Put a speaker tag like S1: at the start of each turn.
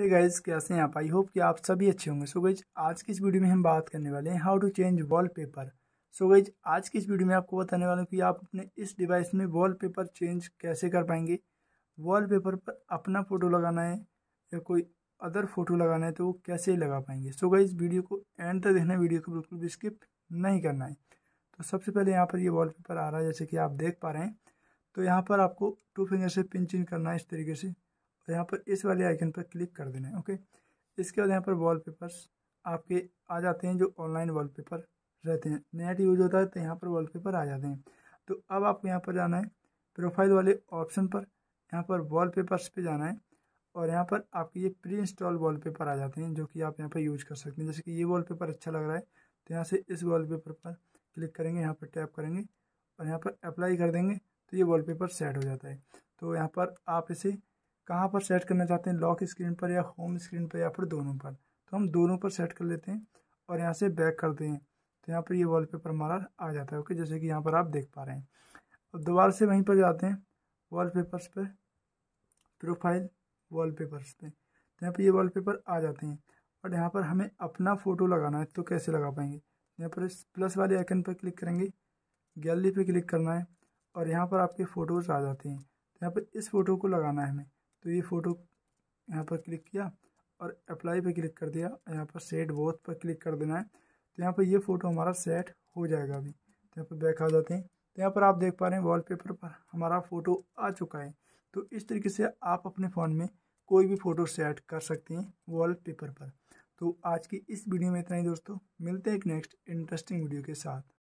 S1: hey guys कैसे हैं आप आई होप कि आप सभी अच्छे होंगे सो गाइज आज की इस वीडियो में हम बात करने वाले हैं how to change wallpaper so guys आज की इस वीडियो में आपको बताने वाला हूँ कि आप अपने इस डिवाइस में वॉलपेपर चेंज कैसे कर पाएंगे वॉलपेपर पर अपना फ़ोटो लगाना है या कोई अदर फोटो लगाना है तो वो कैसे लगा पाएंगे सो गई गाइज वीडियो को एंड तक देखना वीडियो को बिल्कुल भी स्किप नहीं करना है तो सबसे पहले यहाँ पर ये पेपर आ रहा है जैसे कि आप देख पा रहे हैं तो यहाँ पर आपको टू फिंगर से पिन चिन करना है इस तरीके से और यहाँ पर इस वाले आइकन पर क्लिक कर देना है ओके इसके बाद यहाँ पर वॉलपेपर्स आपके आ जाते हैं जो ऑनलाइन वॉलपेपर रहते हैं नेट यूज होता है तो यहाँ पर वॉलपेपर आ जाते हैं तो अब आपको यहाँ पर जाना है प्रोफाइल वाले ऑप्शन पर यहाँ पर वॉल पेपर्स पे जाना है और यहाँ पर आपके ये प्री इंस्टॉल पेपर आ जाते हैं जो कि आप यहाँ पर यूज कर सकते हैं जैसे कि ये पेपर अच्छा लग रहा है तो यहाँ से इस पेपर पर क्लिक करेंगे यहाँ पर टैप करेंगे और यहाँ पर अप्लाई कर देंगे तो ये वॉल पेपर सेट हो जाता है तो यहाँ पर आप इसे कहाँ पर सेट करना चाहते हैं लॉक स्क्रीन पर या होम स्क्रीन पर या फिर दोनों पर तो हम दोनों पर सेट कर लेते हैं और यहाँ से बैक करते हैं तो यहाँ पर ये वॉलपेपर हमारा आ जाता है ओके जैसे कि यहाँ पर आप देख पा रहे हैं अब दोबारा से वहीं पर जाते हैं वॉलपेपर्स पर प्रोफाइल वॉलपेपर्स पे तो यहाँ पर ये वॉलपेपर आ जाते हैं और यहाँ पर हमें अपना फ़ोटो लगाना है तो कैसे लगा पाएंगे तो यहाँ पर इस प्लस वाले आइकन पर क्लिक करेंगे गैलरी पर क्लिक करना है और यहाँ पर आपके फ़ोटोज़ आ जाते हैं तो यहाँ पर इस फ़ोटो को लगाना है हमें तो ये फ़ोटो यहाँ पर क्लिक किया और अप्लाई पे क्लिक कर दिया यहाँ पर सेट बोथ पर क्लिक कर देना है तो यहाँ पर ये फ़ोटो हमारा सेट हो जाएगा अभी तो यहाँ पर बैक आ जाते हैं तो यहाँ पर आप देख पा रहे हैं वॉलपेपर पर हमारा फ़ोटो आ चुका है तो इस तरीके से आप अपने फ़ोन में कोई भी फ़ोटो सेट कर सकते हैं वॉलपेपर पर तो आज की इस वीडियो में इतना ही दोस्तों मिलते हैं एक नेक्स्ट इंटरेस्टिंग वीडियो के साथ